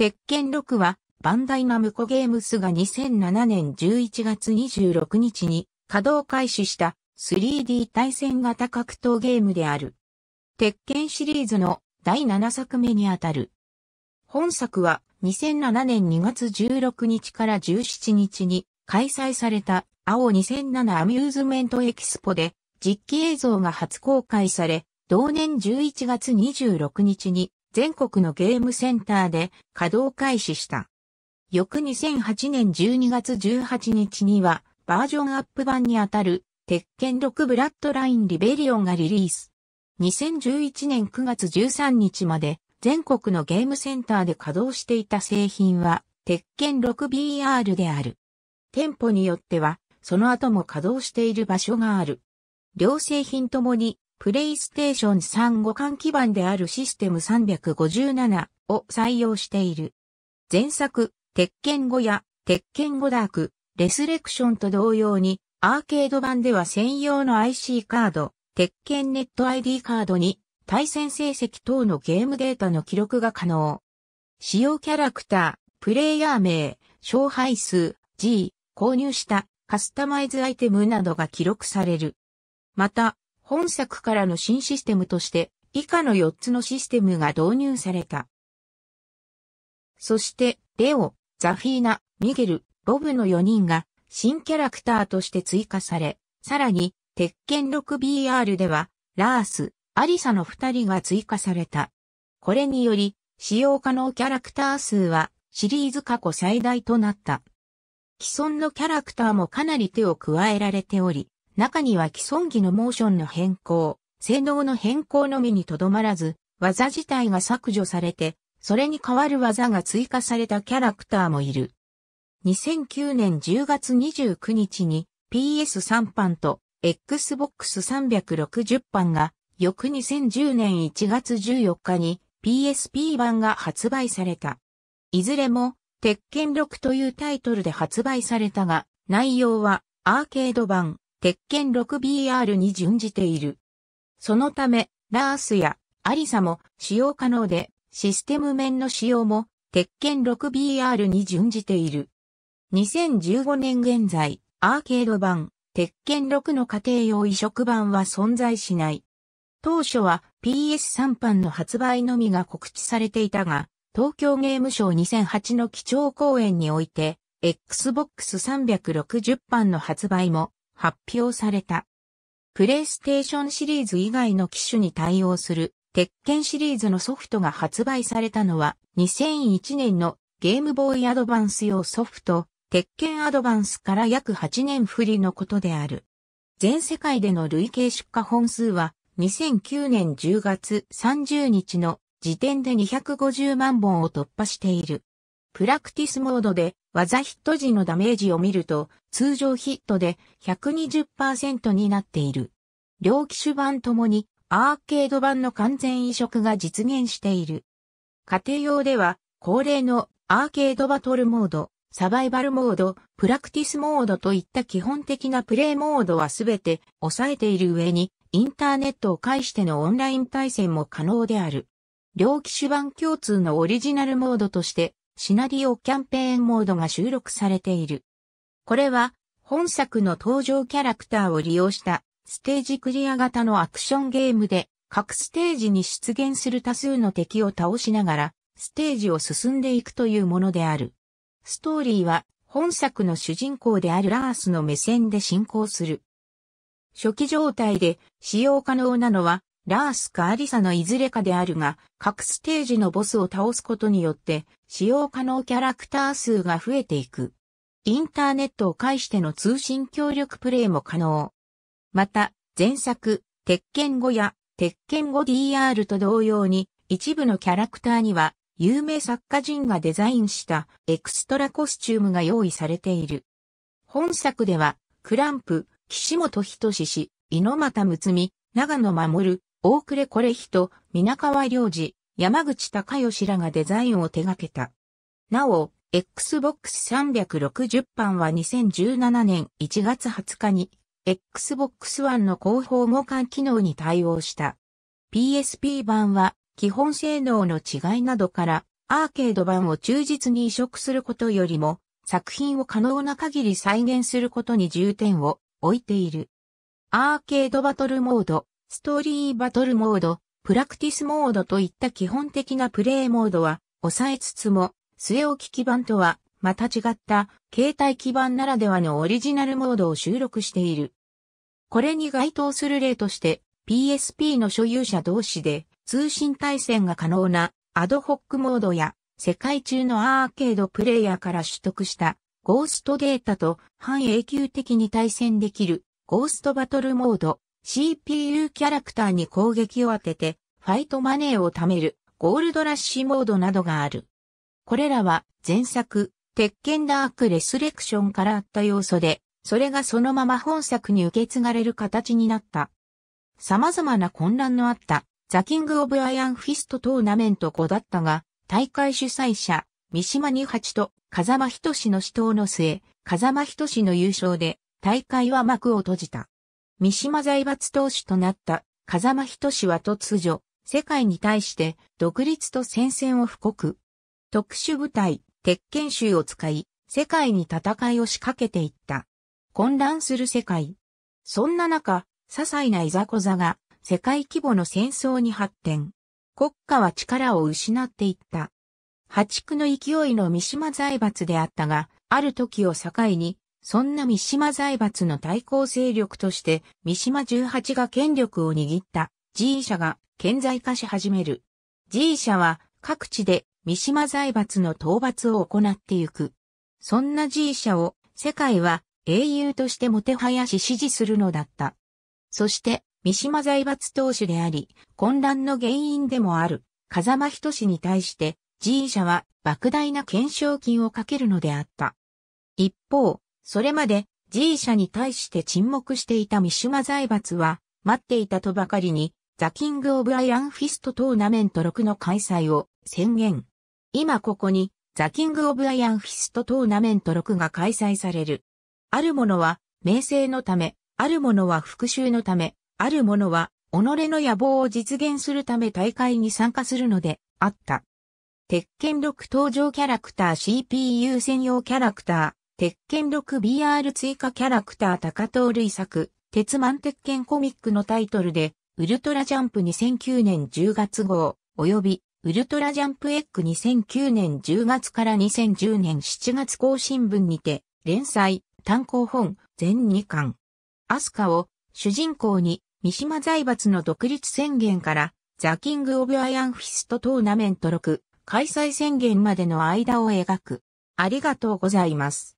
鉄拳6は、バンダイナムコゲームスが2007年11月26日に稼働開始した 3D 対戦型格闘ゲームである。鉄拳シリーズの第7作目にあたる。本作は2007年2月16日から17日に開催された青2007アミューズメントエキスポで実機映像が初公開され、同年11月26日に全国のゲームセンターで稼働開始した。翌2008年12月18日にはバージョンアップ版にあたる鉄拳6ブラッドラインリベリオンがリリース。2011年9月13日まで全国のゲームセンターで稼働していた製品は鉄拳 6BR である。店舗によってはその後も稼働している場所がある。両製品ともにプレイステーション3互換基盤であるシステム357を採用している。前作、鉄拳5や鉄拳5ダーク、レスレクションと同様に、アーケード版では専用の IC カード、鉄拳ネット ID カードに対戦成績等のゲームデータの記録が可能。使用キャラクター、プレイヤー名、勝敗数、G、購入したカスタマイズアイテムなどが記録される。また、本作からの新システムとして、以下の4つのシステムが導入された。そして、レオ、ザフィーナ、ミゲル、ボブの4人が新キャラクターとして追加され、さらに、鉄拳 6BR では、ラース、アリサの2人が追加された。これにより、使用可能キャラクター数は、シリーズ過去最大となった。既存のキャラクターもかなり手を加えられており、中には既存機のモーションの変更、性能の変更のみにとどまらず、技自体が削除されて、それに代わる技が追加されたキャラクターもいる。2009年10月29日に PS3 版と Xbox 360版が翌2010年1月14日に PSP 版が発売された。いずれも鉄拳6というタイトルで発売されたが内容はアーケード版、鉄拳 6BR に準じている。そのため、ラースやアリサも使用可能で、システム面の使用も、鉄拳 6BR に準じている。2015年現在、アーケード版、鉄拳6の家庭用移植版は存在しない。当初は PS3 版の発売のみが告知されていたが、東京ゲームショー2008の基調講演において、Xbox 360版の発売も発表された。プレイステーションシリーズ以外の機種に対応する鉄拳シリーズのソフトが発売されたのは2001年のゲームボーイアドバンス用ソフト、鉄拳アドバンスから約8年振りのことである。全世界での累計出荷本数は2009年10月30日の時点で250万本を突破している。プラクティスモードで技ヒット時のダメージを見ると通常ヒットで120%になっている。両機種版ともにアーケード版の完全移植が実現している。家庭用では恒例のアーケードバトルモード、サバイバルモード、プラクティスモードといった基本的なプレイモードはすべて抑えている上に、インターネットを介してのオンライン対戦も可能である。両機種版共通のオリジナルモードとして、シナリオキャンペーンモードが収録されている。これは本作の登場キャラクターを利用したステージクリア型のアクションゲームで各ステージに出現する多数の敵を倒しながらステージを進んでいくというものである。ストーリーは本作の主人公であるラースの目線で進行する。初期状態で使用可能なのはラースかアリサのいずれかであるが、各ステージのボスを倒すことによって、使用可能キャラクター数が増えていく。インターネットを介しての通信協力プレイも可能。また、前作、鉄拳5や、鉄拳 5DR と同様に、一部のキャラクターには、有名作家人がデザインしたエクストラコスチュームが用意されている。本作では、クランプ、岸本人志氏、猪俣睦美、長野守、大暮これ人、皆川良二、山口隆義らがデザインを手掛けた。なお、Xbox 360版は2017年1月20日に、Xbox One の広報互換機能に対応した。PSP 版は、基本性能の違いなどから、アーケード版を忠実に移植することよりも、作品を可能な限り再現することに重点を置いている。アーケードバトルモード、ストーリーバトルモード、プラクティスモードといった基本的なプレイモードは抑えつつも、末置き基盤とはまた違った携帯基盤ならではのオリジナルモードを収録している。これに該当する例として PSP の所有者同士で通信対戦が可能なアドホックモードや世界中のアーケードプレイヤーから取得したゴーストデータと半永久的に対戦できるゴーストバトルモード CPU キャラクターに攻撃を当てて、ファイトマネーを貯める、ゴールドラッシュモードなどがある。これらは、前作、鉄拳ダークレスレクションからあった要素で、それがそのまま本作に受け継がれる形になった。様々な混乱のあった、ザ・キング・オブ・アイアン・フィスト・トーナメント5だったが、大会主催者、三島二八と風間仁の死闘の末、風間仁の優勝で、大会は幕を閉じた。三島財閥投手となった風間仁は突如、世界に対して独立と戦線を布告。特殊部隊、鉄拳衆を使い、世界に戦いを仕掛けていった。混乱する世界。そんな中、些細ないざこざが世界規模の戦争に発展。国家は力を失っていった。破竹の勢いの三島財閥であったが、ある時を境にそんな三島財閥の対抗勢力として、三島十八が権力を握った G 社が顕在化し始める。G 社は各地で三島財閥の討伐を行ってゆく。そんな G 社を世界は英雄としてもてはやし支持するのだった。そして、三島財閥当主であり、混乱の原因でもある、風間人氏に対して、G 社は莫大な懸賞金をかけるのであった。一方、それまで G 社に対して沈黙していた三島財閥は、待っていたとばかりに、ザ・キング・オブ・アイアン・フィスト・トーナメント6の開催を宣言。今ここに、ザ・キング・オブ・アイアン・フィスト・トーナメント6が開催される。あるものは、名声のため、あるものは復讐のため、あるものは、己の野望を実現するため大会に参加するので、あった。鉄拳6登場キャラクター CPU 専用キャラクター。鉄拳 6BR 追加キャラクター高藤類作、鉄満鉄拳コミックのタイトルで、ウルトラジャンプ2009年10月号、及び、ウルトラジャンプエッグ2009年10月から2010年7月更新分にて、連載、単行本、全2巻。アスカを主人公に三島財閥の独立宣言からザ・キング・オブ・アイアンフィストトーナメント6開催宣言までの間を描く。ありがとうございます。